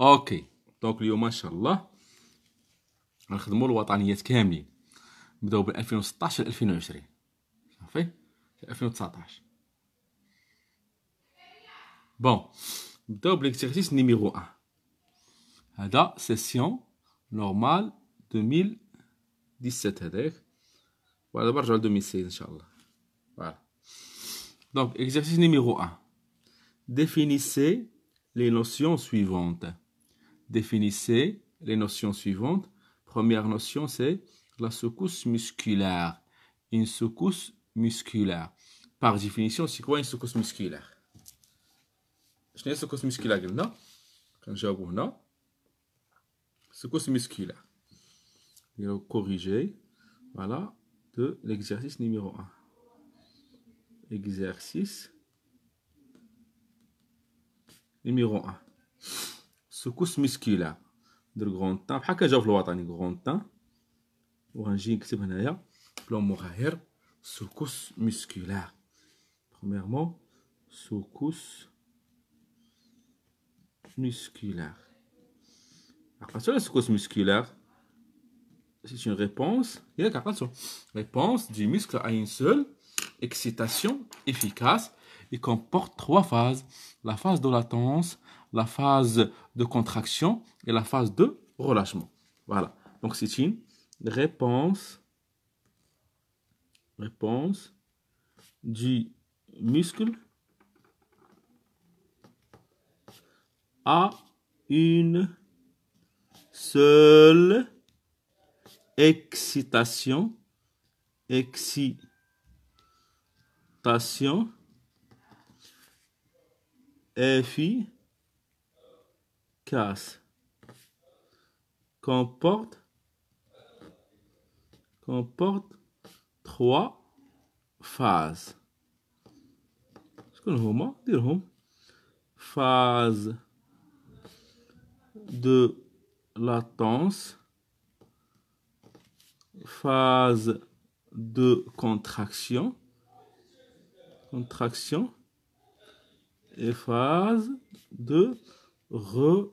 اوكي دونك اليوم ان شاء الله غنخدموا الوطنيات كاملين نبداو من 2016 ل 2020 صافي 2019 بون نبداو l'exercice نيميرو 1 هذا سيسيون نورمال 2017 هذاك ودابا برجع ل 2016 ان شاء الله فوالا دونك اكزرسيس نيميرو 1 définissez les notions suivantes définissez les notions suivantes. Première notion, c'est la secousse musculaire. Une secousse musculaire. Par définition, c'est quoi une secousse musculaire Je n'ai secousse musculaire, non Quand non Secousse musculaire. Il corriger. Voilà, de l'exercice numéro 1. Exercice numéro 1. Soucousse musculaire. Le grand teint. Je ne sais pas si je vais un grand teint. Orangique, c'est une musculaire. Premièrement, Soucousse musculaire. La question de la musculaire, c'est une réponse. Il y a une réponse du muscle à une seule excitation efficace. Il comporte trois phases. La phase de latence la phase de contraction et la phase de relâchement. Voilà. Donc c'est une réponse, réponse du muscle à une seule excitation, excitation FI comporte comporte trois phases. phase de latence phase de contraction contraction et phase de re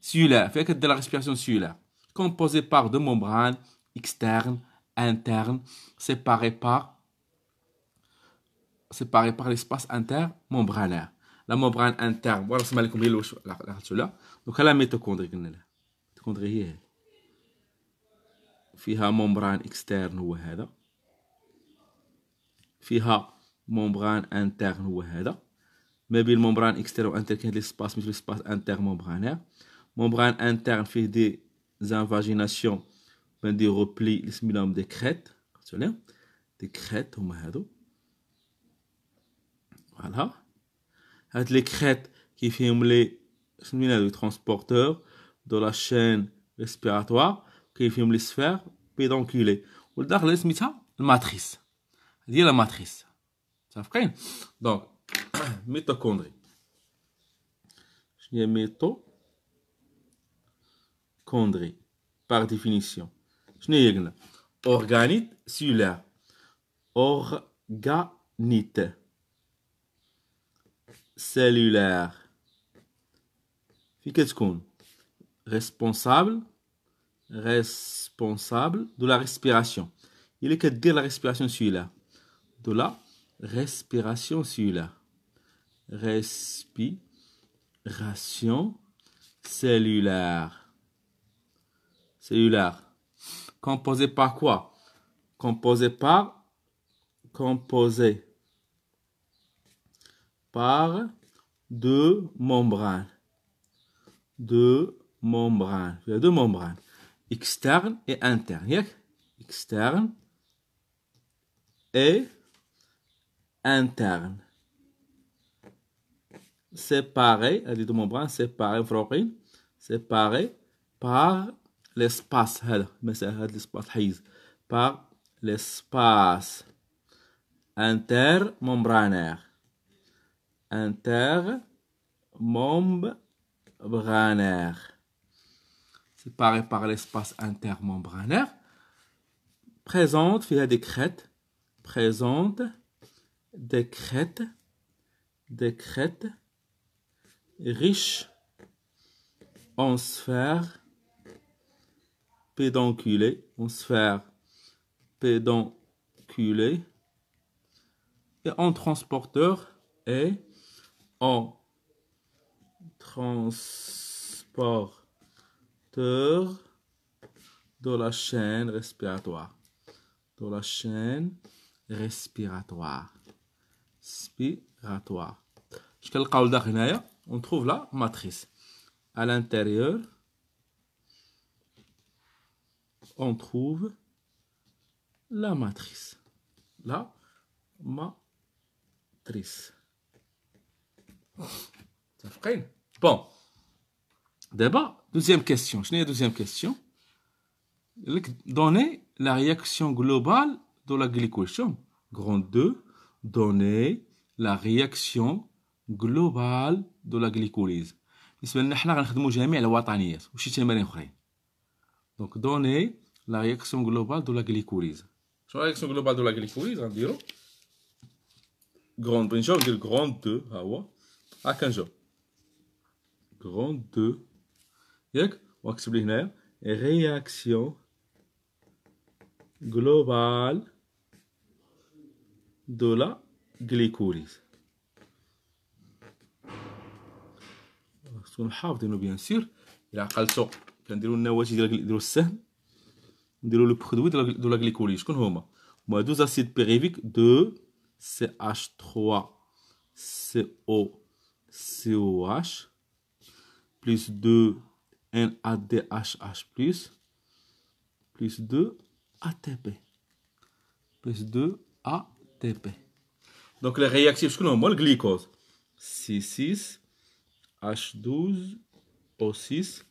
celui-là, fait de la respiration celui-là, composé par deux membranes externes, internes, séparées par, séparées par l'espace intermembranaire. La membrane interne, voilà ce que je vais vous là. Donc, la mitochondrie, la mitochondrie, il y a une membrane externe, il y a une membrane interne, il y a une membrane externe, il y a l'espace intermembranaire. Membrane interne fait des invaginations, des replis, des crêtes. Des crêtes, Voilà. Avec les crêtes qui filment les, transporteurs de la chaîne respiratoire, qui filment les sphères pédonculées. Ou le ça, la matrice. C'est la matrice. Ça fait Donc, mitochondrie. Je dis par définition. Organite cellulaire. Organite cellulaire. Responsable. Responsable de la respiration. Il est que de la respiration cellulaire. De la respiration cellulaire. Respiration cellulaire cellulaire. Composé par quoi Composé par composé par deux membranes. Deux membranes. Il y a deux membranes. Externe et interne. Externe et interne. Séparé, les deux membranes séparées, séparées par l'espace mais c'est l'espace par l'espace intermembranaire intermembranaire séparé par l'espace intermembranaire présente il y des crêtes présente des crêtes des crêtes riches en sphères pédonculé, une sphère pédonculé et en transporteur et en transporteur de la chaîne respiratoire. De la chaîne respiratoire. Respiratoire. On trouve la matrice. À l'intérieur, on trouve la matrice. La matrice. Bon. D'abord, deuxième question. Je n'ai deuxième question. Donner la réaction globale de la glycolyse. Grande 2. Donner la réaction globale de la glycolyse. Nous donner حنا جميع الوطنيات وشي تمارين اخرين Donc, donnez la réaction globale de la glycolyse. La réaction globale de la glycolyse, ah on dirait grande on dit grand 2, ah à 15 grand 2, on وكتب la réaction globale de la glycolyse. نحافظينو بيان سير الى عقلتو كنديرو de ديال السهم le produit de la glycolyse. Je Moi, 12 acides périviques. 2 CH3COCOH plus 2 NADHH plus 2 ATP plus 2 ATP. Donc, les réactifs, je ne sais Le glycose. 6 6 h 12 o 6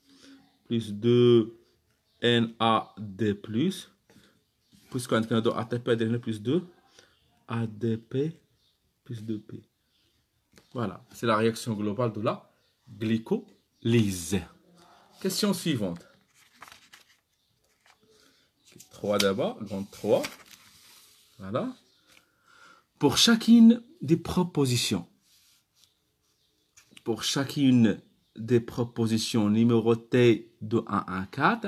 plus 2 NAD+, puisqu'on est dans ATP plus 2, ADP plus 2P. Voilà, c'est la réaction globale de la glycolyse. Question suivante. 3 d'abord, grande 3. Voilà. Pour chacune des propositions, pour chacune des propositions numérotées de 1 à 4,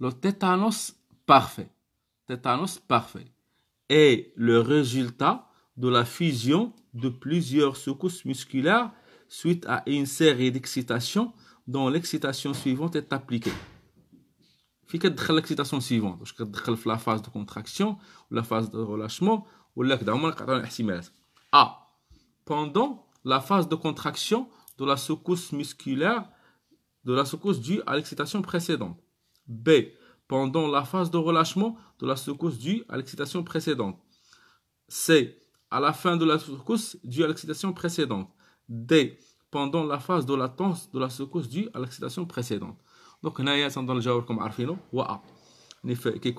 le tétanos parfait. Tétanos parfait est le résultat de la fusion de plusieurs secousses musculaires suite à une série d'excitations dont l'excitation suivante est appliquée. في Que ليكسيتاسيون سيفونت la phase de la phase la phase de relâchement دو ريلاشمون ولا كدا هما نقطعوا pendant la phase de contraction de la secousse musculaire de la secousse due à l'excitation précédente B. Pendant la phase de relâchement de la secousse due à l'excitation précédente. C. À la fin de la secousse due à l'excitation précédente. D. Pendant la phase de latence de la secousse due à l'excitation précédente. Donc, on a dans le jour comme Arfino, A. En effet, qui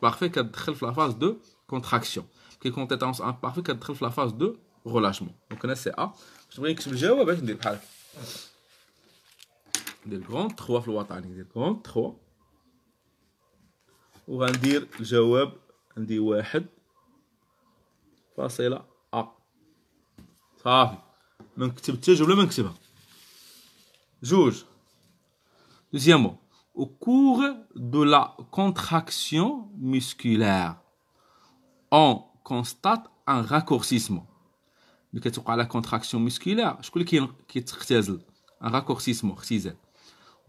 parfait qui la phase de contraction. Qui est tétanus imparfait qui a la phase de relâchement. Donc, on a A. Je vais vous le ندير كونت 3 في الوطني ندير كونت 3 وغندير الجواب عندي واحد فاصلة أ صافي منكتب نكتب ولا جملة جوج دوزيامو او كور دو لا contraction musculaire اون كونستات ان غاكورسيسمو ملي كتوقع لا كونتراكسيون موسكيلير شكون اللي كيتختازل ان راكورسيسمون اختزال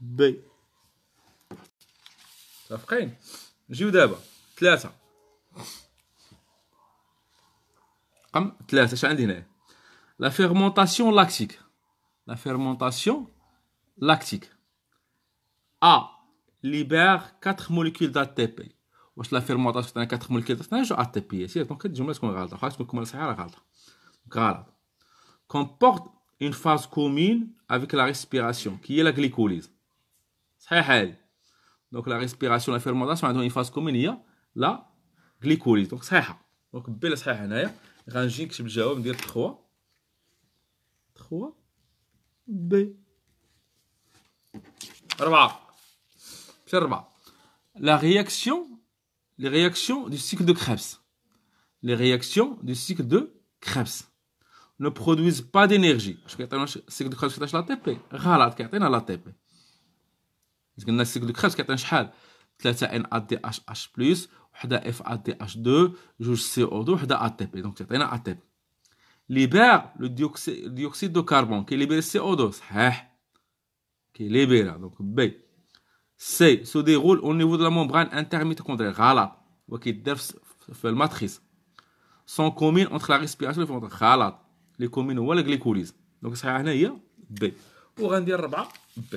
B. Ça Je vous eu d'abord. 3 Comme Tlasa, je suis La fermentation lactique. La fermentation lactique. A. Libère 4 molécules d'ATP. la fermentation, c'est 4 molécules d'ATP. ATP. Donc, je me suis dit, je me suis dit, je me suis dit, Comporte une phase commune avec la respiration, qui est la glycolyse. Donc la respiration, la fermentation, on a une phase commune, il la glycolyse. Donc c'est Donc belle c'est هنايا غنجي نكتب الجواب ندير 3 3 B 4 4 La réaction les réactions du cycle de Krebs. Les réactions du cycle de Krebs ne produisent pas d'énergie. Je vais cycle de Krebs, c'est l'ATP. غلط كيعطينا l'ATP. C'est-à-dire que le glucose est un chat. C'est un ATHH ⁇ un FATH2, un CO2, un ATP. Donc, c'est un ATP. Libère le dioxyde de carbone, qui est libéré CO2. C'est... Qui est libéré là. Donc, B. C se déroule au niveau de la membrane intermittent contre le RALA. Vous voyez qu'il devrait se faire une matrice. Sont communes entre la respiration et le RALA. Les communes ou le glycolysis. Donc, c'est un ATP. B. Où est-ce que vous avez dit là-bas? B.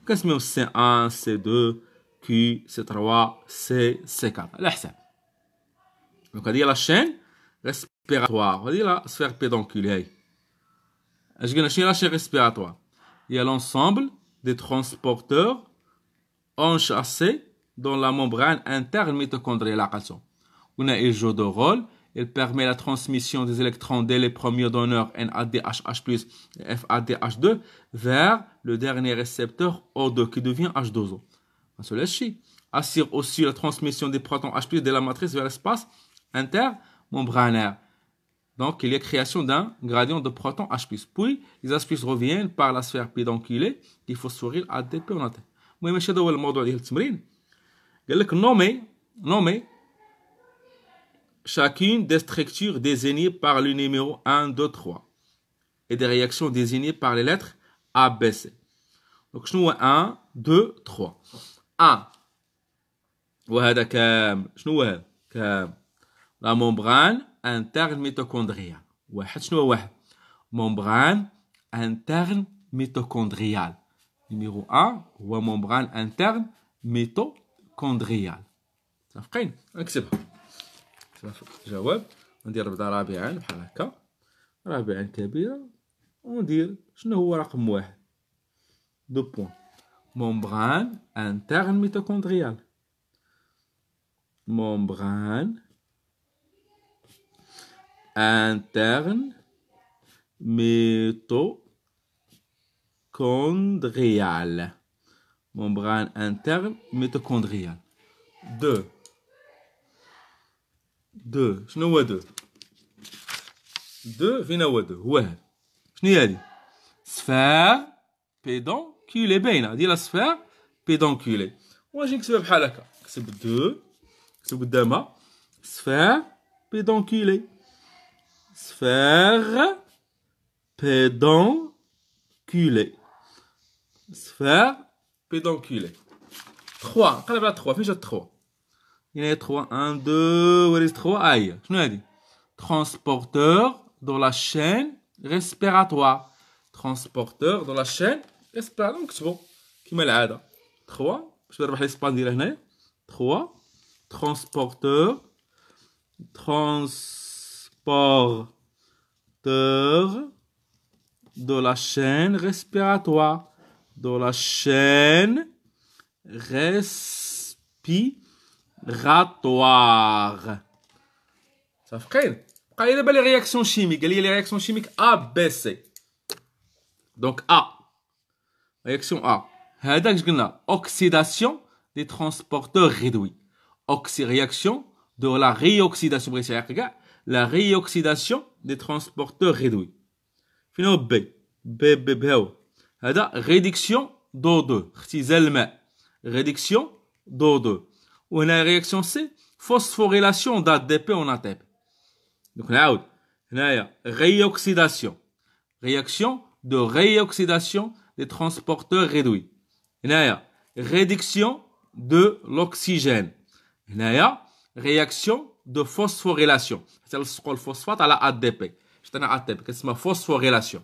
c'est même C1, C2, Q, C3, C, C4? Laissez. On va dire la chaîne respiratoire. On va la sphère pédonculière. On va dire la chaîne respiratoire. Il y a l'ensemble des transporteurs enchâts dans la membrane interne mitochondriale. On a un jeu de rôle. Il permet la transmission des électrons dès les premiers donneurs NADHH+, FADH2 vers le dernier récepteur O2 qui devient H2O. Assure aussi la transmission des protons H+, de la matrice vers l'espace intermembranaire. Donc, il y a création d'un gradient de protons H+. Puis, les H+, reviennent par la sphère pédonculée qui phosphoryl ADP en on المهم هذا هو الموضوع ديال التمرين قال chacune des structures désignées par le numéro 1, 2, 3 et des réactions désignées par les lettres ABC Donc, je nous 1, 2, 3. 1. La membrane interne mitochondriale. Membrane interne mitochondriale. Numéro 1, la membrane interne mitochondriale. Ça fait جواب ندير بدا رابعا بحال هكا رابعا كبيرة وندير شنو هو رقم واحد دو بوان مومبران انترن ميتوكوندريال مومبران انترن ميتو كوندريال مومبغان انترن ميتوكوندريال دو Deux. Je ne vois pas deux. Deux. Viens à deux. Ouais. Je n'y ai pas. Sphère. Pédon. Culé. Ben, là. Dit la sphère. Pédonculé. Ouais, j'ai que c'est un peu à la carte. C'est deux. C'est deux mains. Sphère. Pédonculé. Sphère. Pédonculé. Sphère. Pédonculé. Trois. Quand il y avait trois, il y avait trois. Il y a trois. Un, deux, what is trois? Aïe. Je nous dit. Transporteur dans la chaîne respiratoire. Transporteur dans la chaîne respiratoire. Donc, c'est bon. Qui m'a l'aide? Trois. Je vais revoir l'espace de hein. Trois. Transporteur. Transporteur de la chaîne respiratoire. Dans la chaîne respiratoire Ratoire. Ça fait ah, les réactions chimiques. les réactions chimiques A, B, C. Donc A. Réaction A. Oxydation des transporteurs réduits. Oxy réaction de la réoxydation. La réoxydation des transporteurs réduits. Finalement B. B, B, B, Réduction d'O2. Réduction d'O2. On a une réaction C, phosphorylation d'ADP en ATP. Donc là, on a réoxydation. Réaction de réoxydation des transporteurs réduits. On a réduction de l'oxygène. On a réaction de phosphorylation. C'est le phosphate à la ADP. C'est un ATP, c'est ma phosphorylation.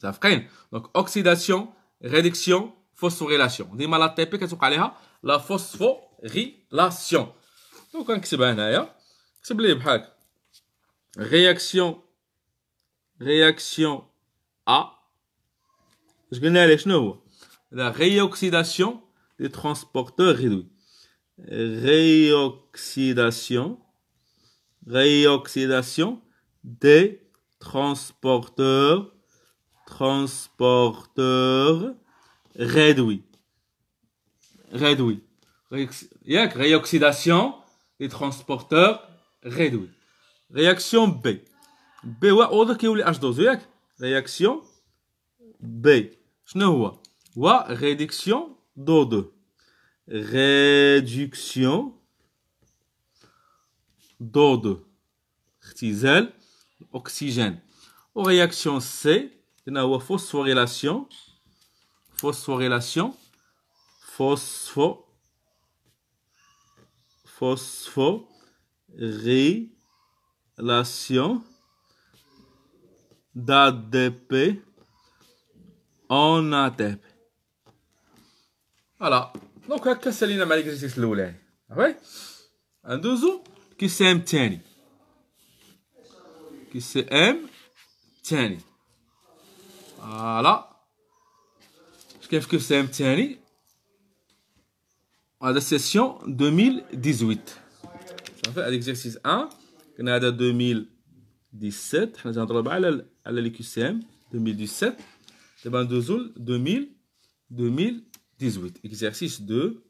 Ça fait Donc, oxydation, réduction, phosphorylation. On dit mal ATP, qu'est-ce qu'on a La phosphorylation relation le hein? réaction réaction A Je connais les شنو la réoxydation des transporteurs réduits réoxydation réoxydation des transporteurs transporteurs réduits réduits réoxydation des transporteurs réduits. Réaction B. B, wa qui H2O, Réaction B. Je vois pas. réduction d'O2. Réduction d'O2. Tizel, oxygène. Ou réaction C. phosphorylation. Phosphorylation. Phosphorylation phosphorylation d'ADP en ATP. Voilà. Donc, qu'est-ce ah que c'est Oui Un qui tienne. Qui m tienne. Voilà. Qu'est-ce que c'est tienne à la session 2018. On fait l'exercice 1, est 2017, on a à l'IQCM 2017, et 2000 2018. Exercice 2.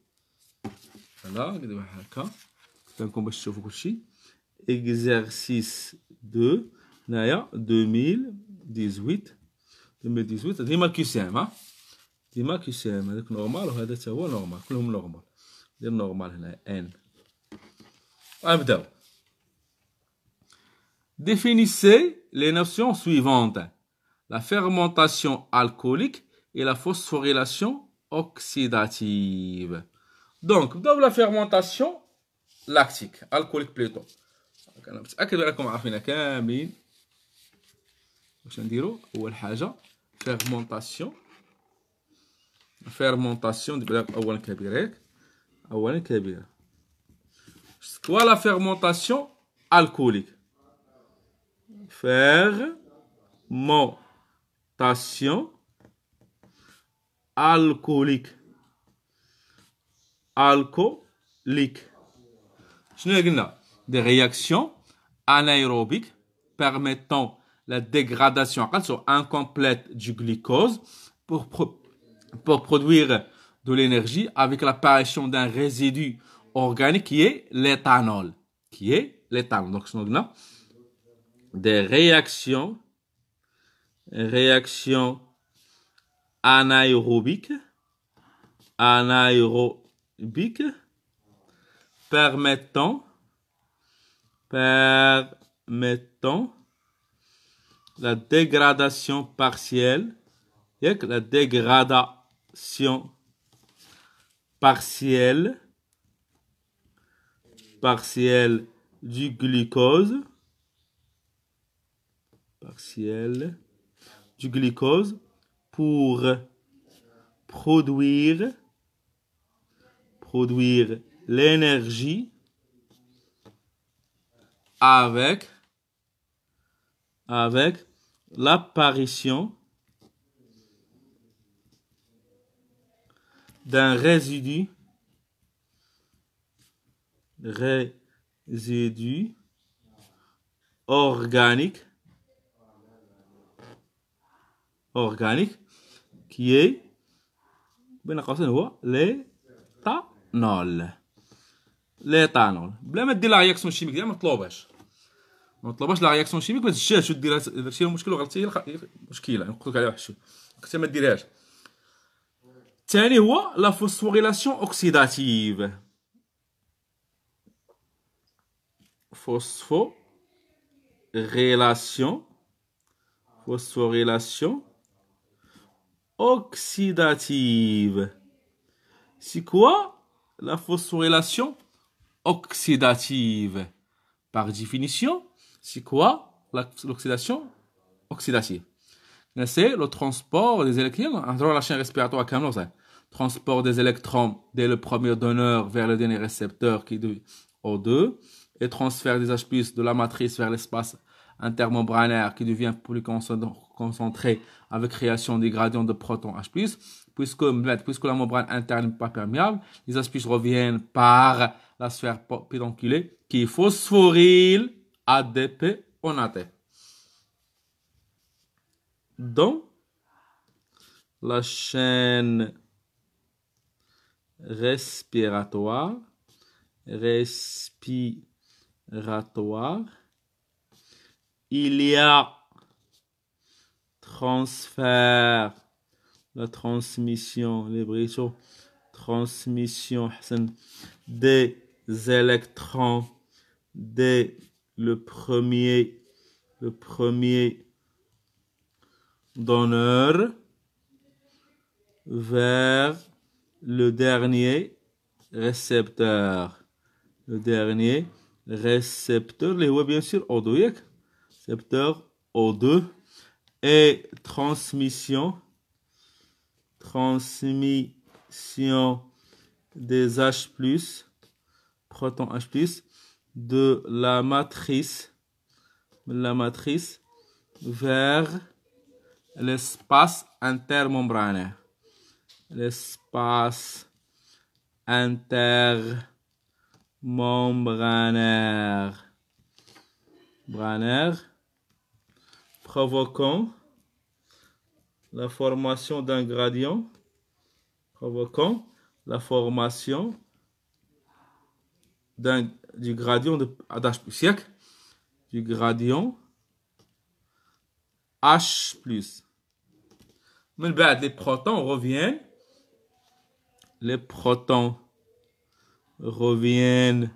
Voilà, on va Exercice 2, on a 2018 2018 ديما كيساهم C'est normal هذاك c'est normal حتى هو normal, c'est normal. Normal نورمال هنا ah, Définissez les notions suivantes. La fermentation alcoolique et la phosphorylation oxydative. Donc, dans la fermentation lactique, alcoolique plutôt. Ah, fermentation fermentation du Quoi la fermentation alcoolique Fermentation alcoolique. Alcoolique. Des réactions anaérobiques permettant la dégradation incomplète du glucose pour, pour produire de l'énergie avec l'apparition d'un résidu organique qui est l'éthanol. Qui est l'éthanol. Donc, des réactions, réactions anaérobiques, anaérobiques permettant, permettant la dégradation partielle, la dégradation partiel, du glucose, partiel du glucose pour produire, produire l'énergie avec, avec l'apparition d'un résidu, résidu organique, organique, qui est, l'éthanol. l'éتانول بلا ما دير لا رياكسيون شيميك ديالها ما نطلبهاش ما نطلبهاش لا رياكسيون شيميك ودير داكشي المشكل وغلطتي هي نقولك عليها واحد الشيء ما ديرهاش c'est quoi la فوسفوريلاسيون oxydative? فوسفوريلاسيون Phosphorylation oxydative. C'est quoi la phosphorylation oxydative Par définition, c'est quoi l'oxydation oxydative C'est le transport des électrons dans la chaîne respiratoire transport des électrons dès le premier donneur vers le dernier récepteur qui est O2 et transfert des H+, de la matrice vers l'espace intermembranaire qui devient plus concentré avec création des gradients de protons H+, puisque, puisque la membrane interne n'est pas perméable, les H+, reviennent par la sphère pédonculée qui est phosphoryle ADP en Donc, la chaîne respiratoire, respiratoire. Il y a transfert, la transmission, les brichons, transmission des électrons dès le premier, le premier donneur vers le dernier récepteur. Le dernier récepteur, les voix bien sûr, O2, récepteur O2, et transmission, transmission des H+, proton H+, de la matrice, la matrice vers l'espace intermembranaire l'espace intermembranaire provoquant la formation d'un gradient provoquant la formation du gradient de H du gradient H+. Mais les protons reviennent les protons reviennent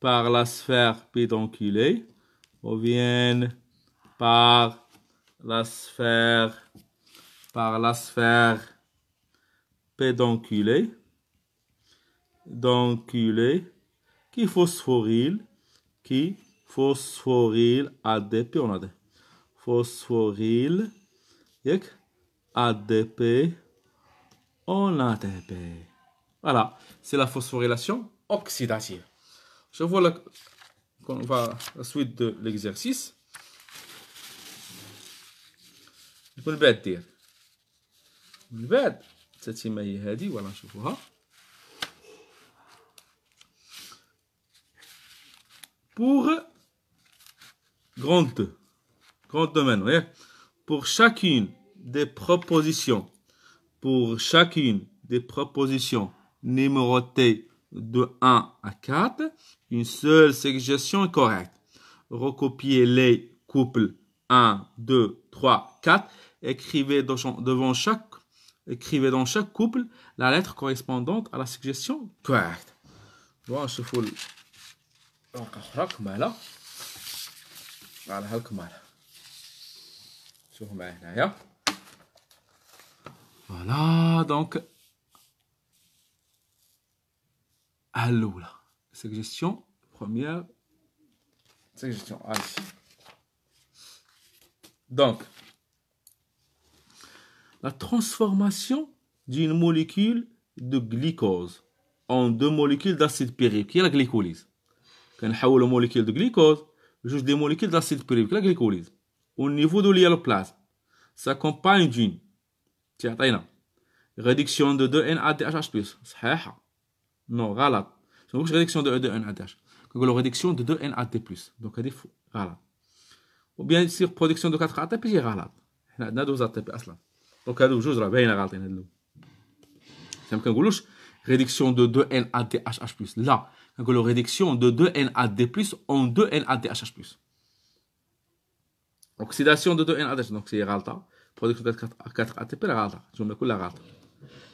par la sphère pédonculée, reviennent par la sphère, par la sphère pédonculée, donculée, qui phosphoryle, qui phosphoryle ADP, on a dit. Phosphoryle, ADP, on tapé. Voilà, c'est la phosphorylation oxydative. Je vois la, va la suite de l'exercice. dire. je دير من بعد هي Voilà, je vois. pour grande Grand e, domaine e pour chacune des propositions pour chacune des propositions numérotées de 1 à 4, une seule suggestion est correcte. Recopiez les couples 1, 2, 3, 4. Écrivez devant chaque, écrivez dans chaque couple la lettre correspondante à la suggestion correcte. Bon, je vous alors donc, Suggestion première. Suggestion, allez. Donc, la transformation d'une molécule de glucose en deux molécules d'acide pyrique, qui est la glycolyse. Quand on a une molécule de glycose, juste des molécules d'acide pyrique, la glycolyse. Au niveau de l'hyaloplasme, s'accompagne d'une. Tiens, Réduction de 2 nadh plus. Non, اش اش غلط 2 NADH. C'est une réduction de 2 NADH. Donc, c'est بلس دونك Ou Bien sûr, production de 4 ATP, تي بي غلط حنا de 2 ATP. تي بي C'est réduction de 2 nadh Là, donc la réduction de 2 nad en 2 nadh Oxydation de 2 nadh donc c'est Ralta. Production de 4, ATP, c'est Ralta. Je me la Ralta.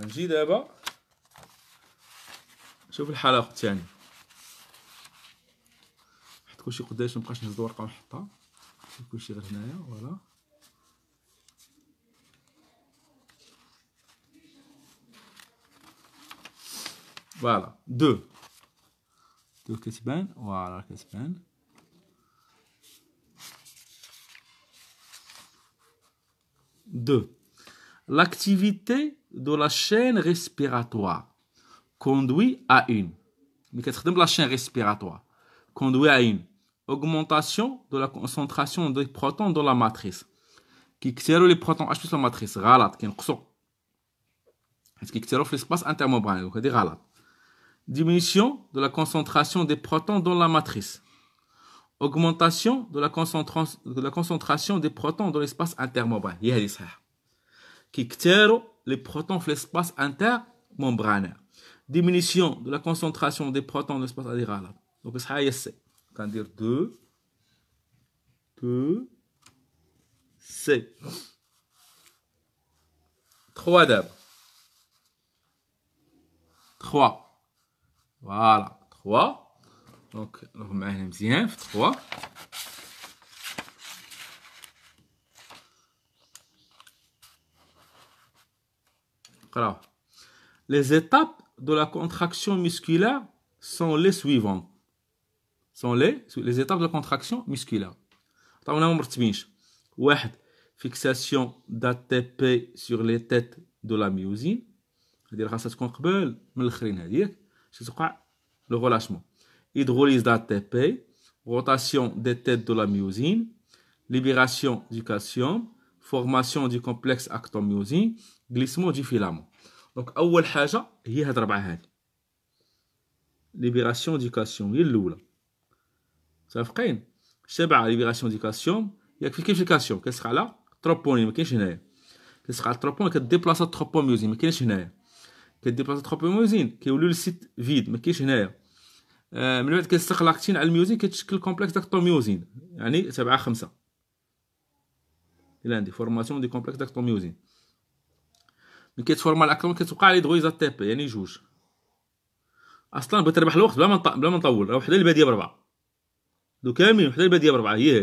غنجي دابا شوف الحلقه الثاني يعني. حيت كلشي قداش مبقاش نهز الورقه ونحطها كلشي غير هنايا فوالا فوالا دو دو كتبان فوالا كتبان دو l'activité de la chaîne respiratoire conduit à une. la chaîne respiratoire conduit à une augmentation de la concentration des protons dans la matrice. Qui les protons H plus la matrice, غلط ce qui qu'ils dans l'espace intermembranaire, donc RALAT. Diminution de la concentration des protons dans la matrice. Augmentation de la concentration de la concentration des protons dans l'espace intermembranaire qui tire les protons de l'espace intermembranaire. Diminution de la concentration des protons dans l'espace adhéral. Donc, ça y est, c'est. dire 2, 2, C. 3 d'abord. 3. Voilà, 3. Donc, on va bien 3. Les étapes de la contraction musculaire sont les suivantes. Sont les, les étapes de la contraction musculaire. Fixation d'ATP sur les têtes de la myosine. C'est-à-dire le relâchement. Hydrolyse d'ATP, rotation des têtes de la myosine, libération du calcium, formation du complexe actomyosine غليسمو دي فيلامون دونك اول حاجه هي هاد الربعه هادي ليبراسيون دي كالسيوم هي الاولى صافقين سبعه ليبراسيون دي كالسيوم ياك فين كيمشي الكالسيوم كيلصق على تروبوني ما كاينش هنايا كيسخ على التروبون كديبلاصا ميوزين ما كاينش هنايا كديبلاصا ميوزين كيوليو السيت فيد ما كاينش هنايا آه، من بعد كيلصق لاكتين على الميوزين كتشكل كومبلكس طوميوزين يعني سبعة خمسة الى عندي فورماسيون دي كومبلكس طوميوزين من كيتفورما الاكونت كتوقع لي دغويزا تي بي يعني جوج اصلا بغيت نربح الوقت بلا ما بلا ما نطول راه وحده الباديه بربعه دو كاملين وحده الباديه بربعه هي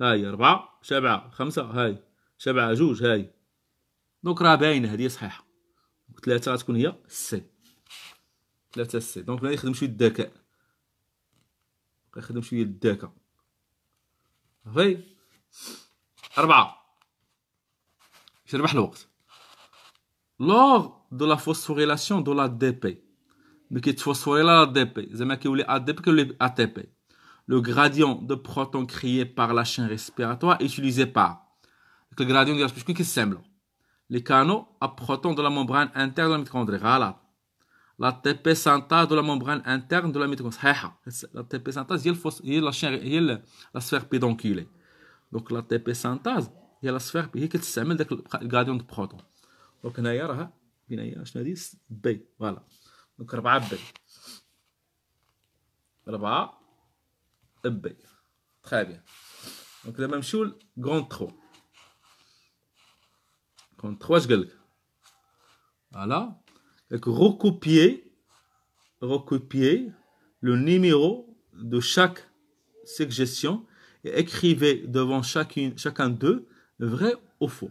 هاي هاي ربعة سبعة خمسة هاي سبعة جوج هاي دونك راه باينة هادي صحيحة ثلاثة غتكون هي سي ثلاثة سي دونك غادي يخدم شوية الذكاء بدا يخدم شوية الذكاء صافي أربعة باش يربح الوقت lors de la phosphorylation de l'ADP, mais qui phosphoryle l'ADP, c'est-à-dire qu'il y ADP que ATP. Le gradient de protons créé par la chaîne respiratoire est utilisé par le gradient de la qui semble Les canaux à protons de la membrane interne de la mitochondrie. L'ATP synthase de la membrane interne de la mitochondrie. L'ATP synthase, il la chaîne, la sphère pédonculée. Donc l'ATP synthase, il y a la sphère qui est le gradient de protons. Donc Nayaraha, Binaya, je me dis B. Voilà. Donc 4 B. 4 B. Très bien. Donc la même chose, grand 3. Grand 3, je galgue. Voilà. Donc recopier, recopier le numéro de chaque suggestion et écrivez devant chacun d'eux vrai ou faux.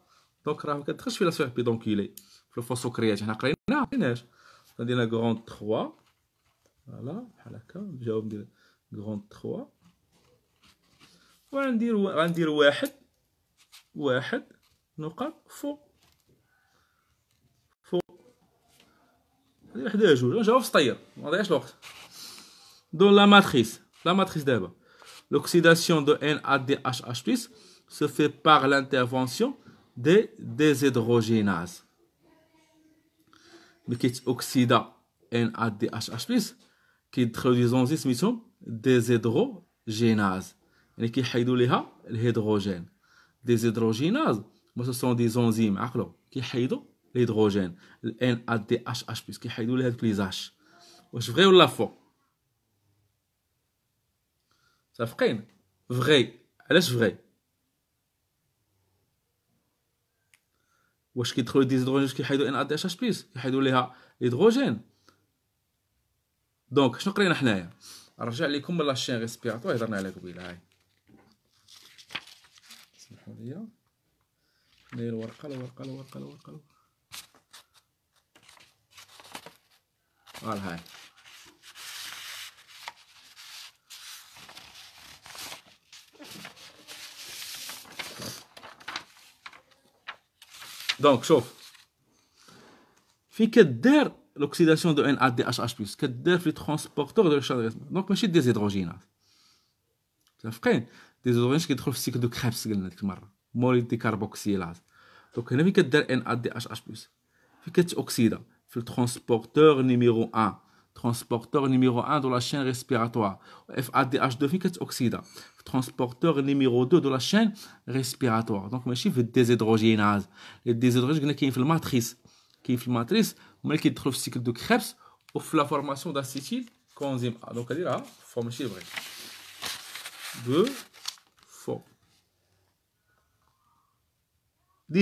دونك la ما كتدخلش في لا في حنا grand 3 بحال هكا 3 غندير واحد واحد نقط فوق فوق جوج الوقت Dans لا ماتريس لا ماتريس دابا l'oxydation de NADHH+ se fait par l'intervention des déshydrogénases. Mais qui est oxyda NADHH+, qui introduit des enzymes qui déshydrogénases. Et qui haïdou liha l'hydrogène. Déshydrogénases, ce sont des enzymes, qui haïdou l'hydrogène. NADHH+, qui haïdou les H. vrai ou ولا C'est vrai. elle est vraie واش كيدخلوا ديزيدروجين واش كيحيدوا ان اتش اش بيس كيحيدوا ليها هيدروجين دونك شنو قرينا حنايا نرجع لكم لاشين ريسبيراتو هضرنا عليها قبيله هاي سمحوا لي هي الورقه الورقه الورقه الورقه الورقه هاي Donc, sauf. der l'oxydation de NADHH+, que der le transporteur de l'échange Donc, mais c'est des hydrogènes. Ça des hydrogènes qui trouvent le cycle de Krebs, qui de Donc, il y que NADHH+. le transporteur numéro 1 transporteur numéro 1 de la chaîne respiratoire, FADH2 oxida. transporteur numéro 2 de la chaîne respiratoire. Donc, mes chiffres sont déshydrogénase. Les déshydrogène qui dans la Qui dans la mais qui cycle de Krebs, ou la formation coenzyme A. Donc, elle là, forme De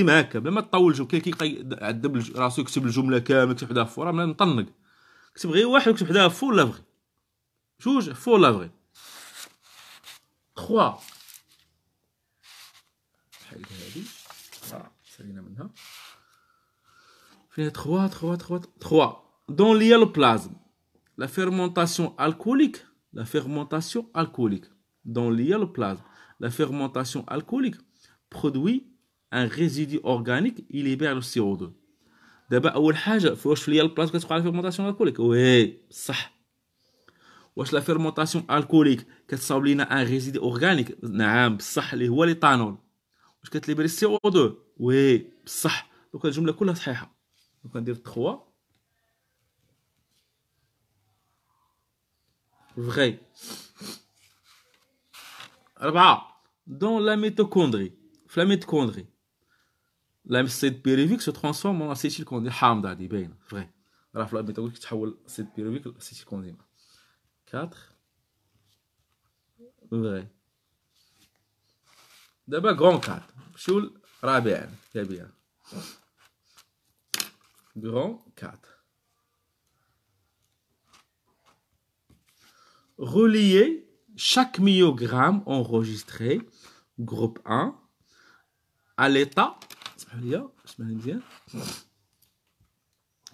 c'est vrai, il Jouge, faut laver. 3. 3. 3. 3. 3. Dans l'hyaloplasme, la fermentation alcoolique, la fermentation alcoolique, dans l'hyaloplasme, la fermentation alcoolique produit un résidu organique il libère le CO2. دابا اول حاجه واش في البلاص كتوقع على فيرمونطاسيون الكوليك وي صح واش لا فيرمونطاسيون الكوليك كتصاوب لينا ان ريزيدي اورغانيك نعم بصح اللي هو ليطانول واش كتليبري سي او 2 وي بصح دوك الجمله كلها صحيحه دوك ندير 3 فري أربعة دون لا ميتوكوندري في لا ميتوكوندري l'acide pyruvique se transforme en acétylcholine. Hamda, dit bien, vrai. La flamme métallique qui transforme en acétylcholine. 4. Vrai. D'abord, grand 4. Choul, rabien. C'est bien. Grand 4. Relier chaque myogramme enregistré, groupe 1, à l'état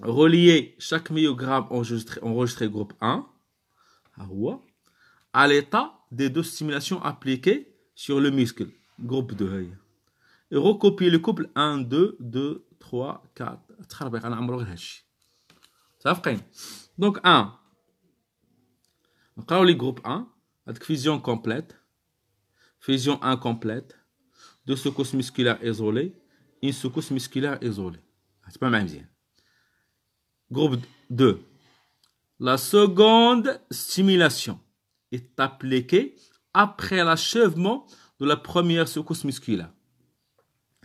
relier chaque myogramme enregistré, enregistré groupe 1 à l'état des deux stimulations appliquées sur le muscle, groupe 2. Et recopier le couple 1, 2, 2, 3, 4. Donc 1. On le groupe 1, avec fusion complète, fusion incomplète, deux secousses musculaires isolées, une secousse musculaire isolée. Ah, c'est pas bien. Groupe 2. La seconde stimulation est appliquée après l'achèvement de la première secousse musculaire.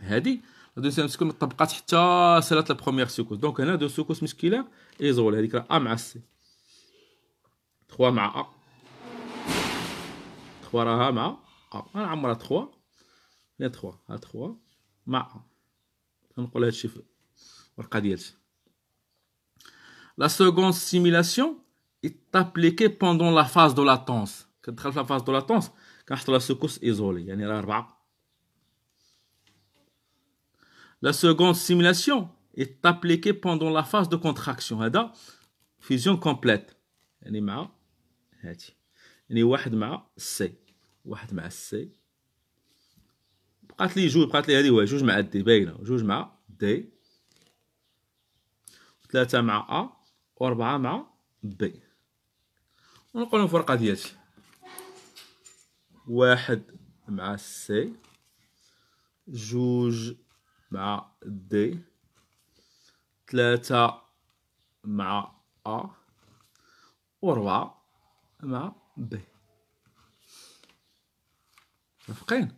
Hadi la deuxième secousse, c'est la première secousse. Donc a deux secousses musculaires isolées Il A مع C. 3 مع A. Trois mains. مع A. Trois mains. 3 لا trois. Trois 3 مع A. La seconde simulation est appliquée pendant la phase de latence. la phase de latence, quand la secousse isolée, La seconde simulation est appliquée pendant la phase de contraction. Fusion complète. Il y en a بقات لي جوج بقات لي هذه واحد جوج مع دي باينه جوج مع دي ثلاثه مع ا واربعه مع بي ونقولوا الفرقه ديالتي واحد مع سي جوج مع دي ثلاثة مع أ وأربعة مع بي متفقين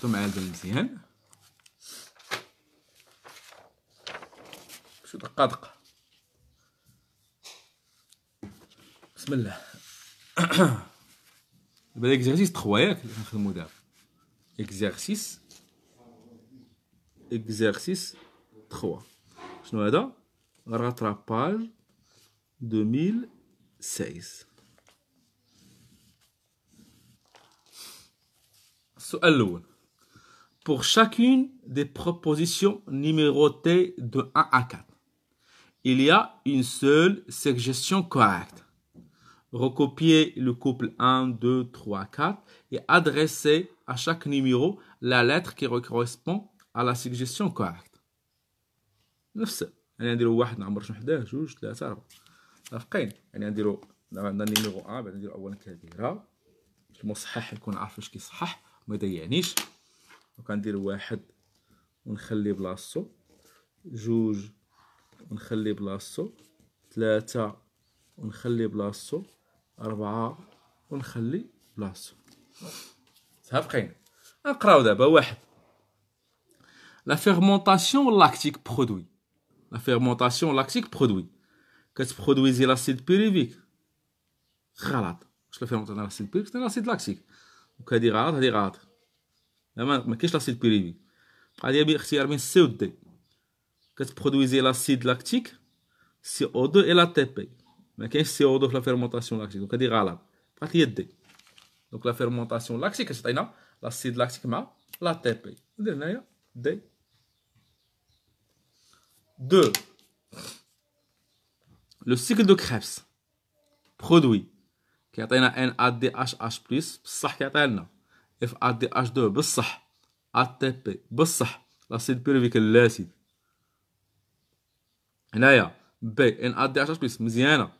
તો મેં જમસી હે شو دقة دقة بسم الله دابا ليكزارسيس تخوا ياك اللي كنخدمو دابا ليكزارسيس ليكزارسيس تخوا شنو هذا راتراباج 2016 السؤال الاول pour chacune des propositions numérotées de 1 à 4. Il y a une seule suggestion correcte. Recopiez le couple 1, 2, 3, 4 et adressez à chaque numéro la lettre qui correspond à la suggestion correcte. وكندير واحد ونخلي بلاصتو جوج ونخلي بلاصتو ثلاثة ونخلي بلاصتو أربعة ونخلي بلاصتو صافقين نقراو دابا واحد لا فيرمونطاسيون لاكتيك برودوي لا فيرمونطاسيون لاكتيك برودوي كتبرودويزي لاسيد بيريفيك غلط واش لا فيرمونطاسيون لاسيد بيريفيك لاسيد لاكتيك وكادي غلط هادي غلط Mais qu'est-ce que l'acide pyruvique Il y a un CO2 qui produit l'acide lactique, CO2 et l'ATP. Mais qu'est-ce que le CO2 de la fermentation lactique Donc, il y a le CO2. Donc, la fermentation lactique, c'est-à-dire l'acide lactique avec l'ATP. C'est le co Deux, le cycle de Krebs produit, qui est donné NADHH+, c'est-à-dire qui est donné NADHH+. اف ار دي اتش 2 بالصح ار تي بي بالصح لاسيد بيرفيك اللاسيد هنايا بي ان ار دي اتش بلس مزيانه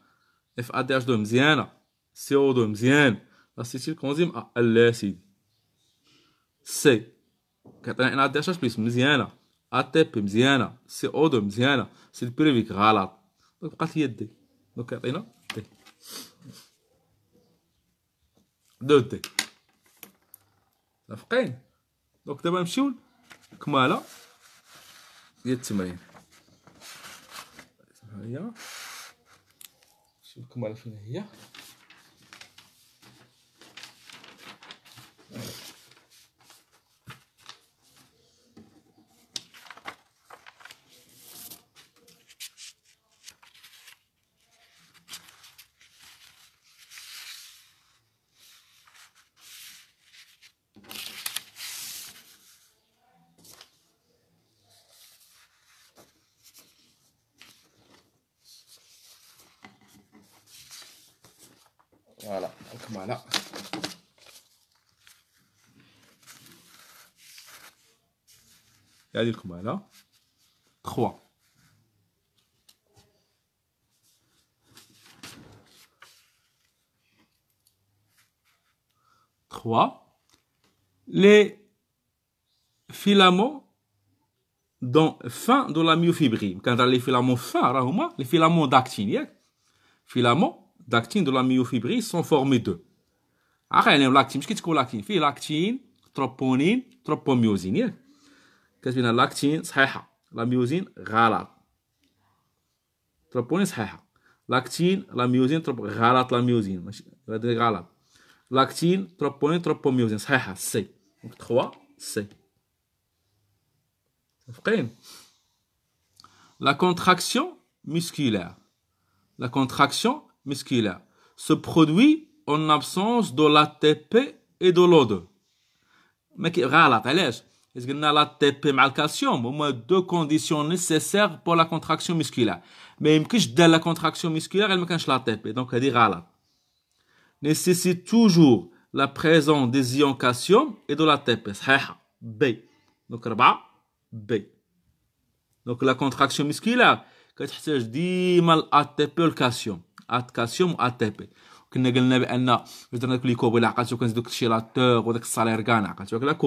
اف ار دي اتش 2 مزيانه سي او 2 مزيان لاسيتيل كونزيم ا اللاسيد سي كيعطينا ان ار دي اتش بلس مزيانه ار تي بي مزيانه سي او 2 مزيانه سيد بيرفيك غلط دونك بقات هي دي دونك كيعطينا دي دو دي نافقين دونك دابا نمشيو كماله ديال التمرين ها هي شوف الكماله فين هي هذه الكمالة 3 3 les filaments dans fin de la myofibrine quand les filaments fins les filaments d'actine filaments d'actine de la myofibrine sont formés de عارف يعني لاكتين مش كي تكون لاكتين فيه لاكتين Qu'est-ce qu'il y a Lactine, c'est vrai. La myosine, c'est faux. Trois points, c'est Lactine, la myosine, trois points. C'est faux, la myosine. Lactine, trois points, trois points. La myosine, c'est vrai. Trois, c'est vrai. C'est La contraction musculaire. La contraction musculaire. Se produit en absence de l'ATP et de l'odeur. Mais c'est faux, tu y a la deux conditions nécessaires pour la contraction musculaire Mais je دير la contraction musculaire elle me cache la TP donc dira là nécessite toujours la présence des ions calcium et de la TP B donc 4 B donc la contraction musculaire كتحتاج ديما a ATP والكالسيوم الكالسيوم ATP ou contraction musculaire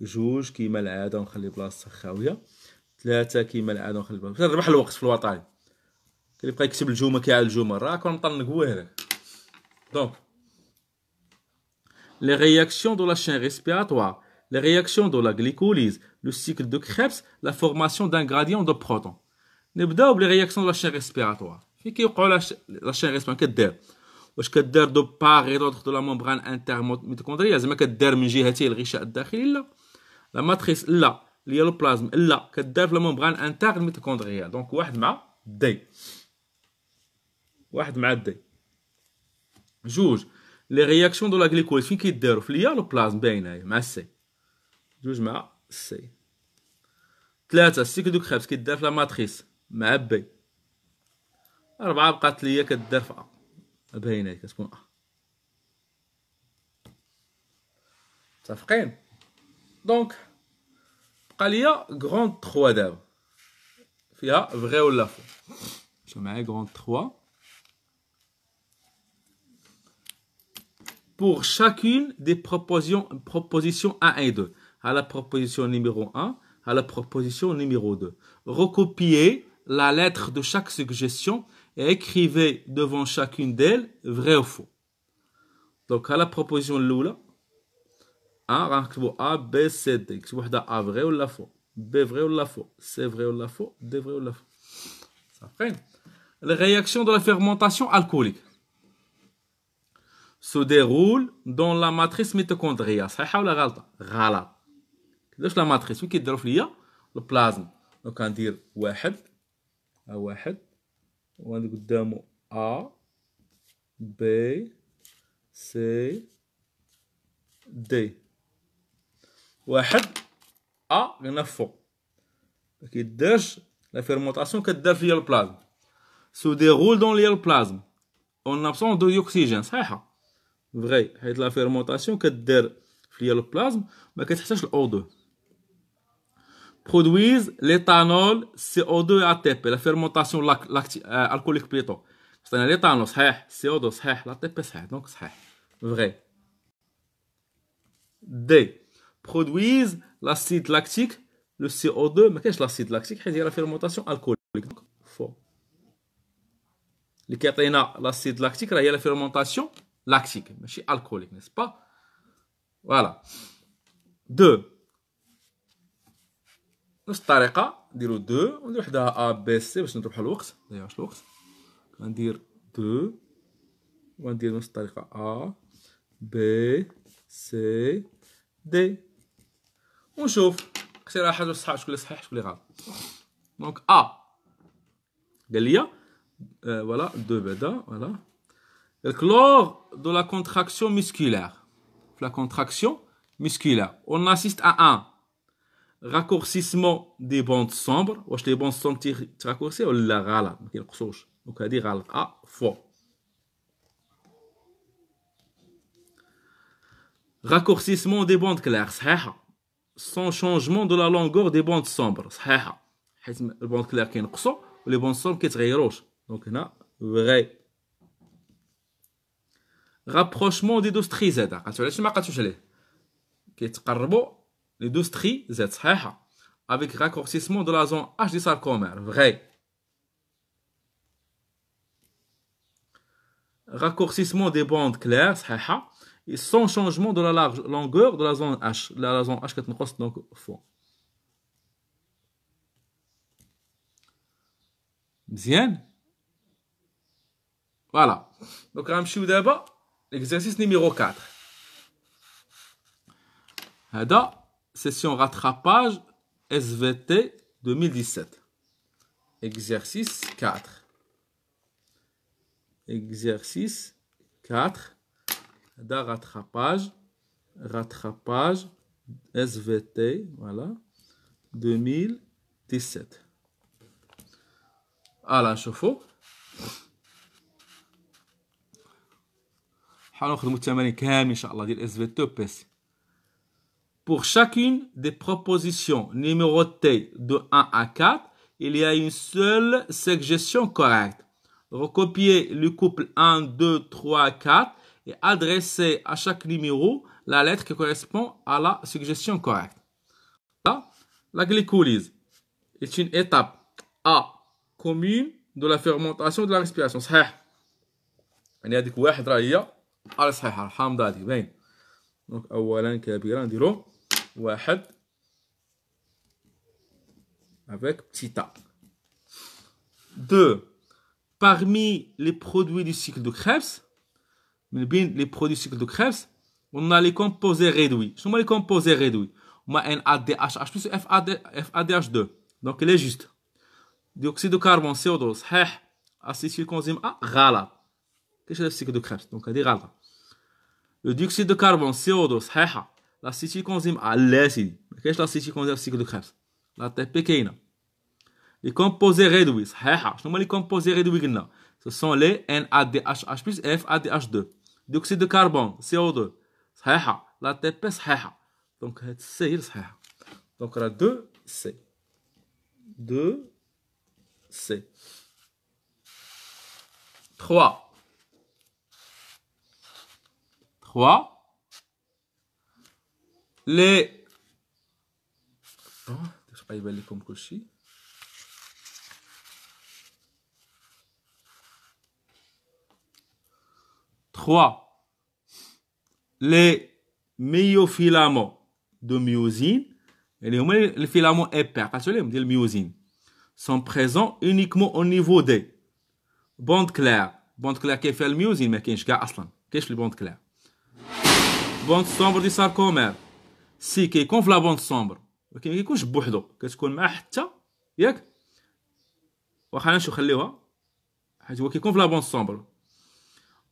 جوج كيما العاده ونخلي بلاصتها خاويه ثلاثه كيما العاده ونخلي بلاصتها ربح الوقت في الوطني كيبقى يكتب الجومه كاع الجومه راه مطنق واه دونك لي رياكسيون دو لا شين ريسبيراتوار لي رياكسيون دو لا غليكوليز لو سيكل دو كريبس لا فورماسيون دان غراديون دو بروتون نبداو بلي رياكسيون دو لا شين ريسبيراتوار فين كيوقعوا لا شين ريسبيراتوار كدير واش كدير دو باغي دو لا مومبران انتر ميتوكوندريا زعما كدير من جهتي الغشاء الداخلي لا لا ماتريس لا اليالوبلازم لا كدار في الممبران انتر الميتوكوندريا دونك واحد مع دي واحد مع دي جوج لي رياكسيون دو لا غليكوز فين كيدارو في اليالوبلازم باينه مع السي جوج مع السي ثلاثة السيكل دو كريبس كيدار في لا ماتريس مع بي أربعة بقات ليا كدار في أ باينة كتكون أ متفقين دونك قالية غروند 3 دابا فيها فغي ولا فو معايا غروند 3 pour chacune des propositions, propositions 1 et 2 à la proposition numéro 1 à la proposition numéro 2 recopiez la lettre de chaque suggestion et écrivez devant chacune d'elles vrai ou faux donc à la proposition Lula a راح نكتبوا A B C D نكتبوا وحده A vrai ولا faux B vrai ولا faux C vrai ولا faux D vrai ولا faux صافي Les réactions de la fermentation alcoolique se déroulent dans la matrice mitochondriale. صحيحة ولا غلطة؟ غلط. كيفاش لا ماتريس وين كيديروا فيا البلازما دونك ندير واحد ها واحد وعندي قدامه A B C D 1. A, ce que c'est La fermentation qui défile le plasma. Se déroule dans le plasma. En absence d'oxygène, c'est vrai. La fermentation qui défile le plasma, mais que se fait-il 2 Produisent l'éthanol, le CO2 et l'ATP, la fermentation euh, alcoolique plutôt. C'est l'éthanol, c'est CO2, c'est l'ATP, donc c'est vrai produisent l'acide lactique, le CO2, mais qu'est-ce que l'acide lactique C'est la fermentation alcoolique. Donc, faux. L'acide lactique, il y a la fermentation lactique, mais c'est alcoolique, n'est-ce pas Voilà. Deux. Nous الطريقه dire دو on وحدها A B C باش الوقت on chauffe. Donc, A. Galiya. Euh, voilà. deux, béda. Voilà. Le chlore de la contraction musculaire. La contraction musculaire. On assiste à un raccourcissement des bandes sombres. Ou je les bandes sentir raccourcées. Ou la Donc, à dire fois. Raccourcissement des bandes claires. Sans changement de la longueur des bandes sombres. C'est vrai. Les bandes claires qui sont ou les bandes sombres qui sont Donc, a vrai. Rapprochement des deux stries Z. que je vas aller, Qui est aller. Les deux stries Z. Avec raccourcissement de la zone H du sarcomère. Vrai. Raccourcissement des bandes claires. C'est vrai. Et sans changement de la large, longueur de la zone H. La, zone H4 donc fond. Bien. Voilà. Donc, on va d'abord l'exercice numéro 4. Hada, session rattrapage SVT 2017. Exercice 4. Exercice 4 d'un rattrapage, rattrapage SVT, voilà, 2017. À نشوفو Pour chacune des propositions numérotées de 1 à 4, il y a une seule suggestion correcte. Recopier le couple 1, 2, 3, 4 et adresser à chaque numéro la lettre qui correspond à la suggestion correcte. Là, la glycolyse est une étape A commune de la fermentation de la respiration. avec petit a. 2. Parmi les produits du cycle de Krebs, les produits du cycle de Krebs, on a les composés réduits. Je les composés réduits. On a NADHH+, plus FADH2. Donc, il est juste. Dioxyde de carbone, CO2, صحيح. acétylcoenzime A, RALA. Qu'est-ce que c'est le cycle de Krebs Donc, il dit RALA. Le dioxyde de carbone, CO2, صحيح. L'acétylcoenzime A, l'acide. Qu'est-ce que le cycle de Krebs tête كاينه les composés réduits صحيحه شنو هما les composés réduits ce sont les NADHH plus FADH2 dioxyde de carbone, CO2. صحيحة. La TP صحيحة. Donc, c'est ici, صحيحة. Donc, la 2C. 2C. 3. 3. Les... Oh, je ne sais pas, il va aller comme cochis. 3. Les myofilaments de myosine, les, filaments le myosine, sont présents uniquement au niveau des bandes claires. Bandes claires qui fait le myosine, mais qui est pas Qu'est-ce que les bandes claires? Bande sombre du sarcomère. Si la bande sombre, qui بوحدو ah, la bande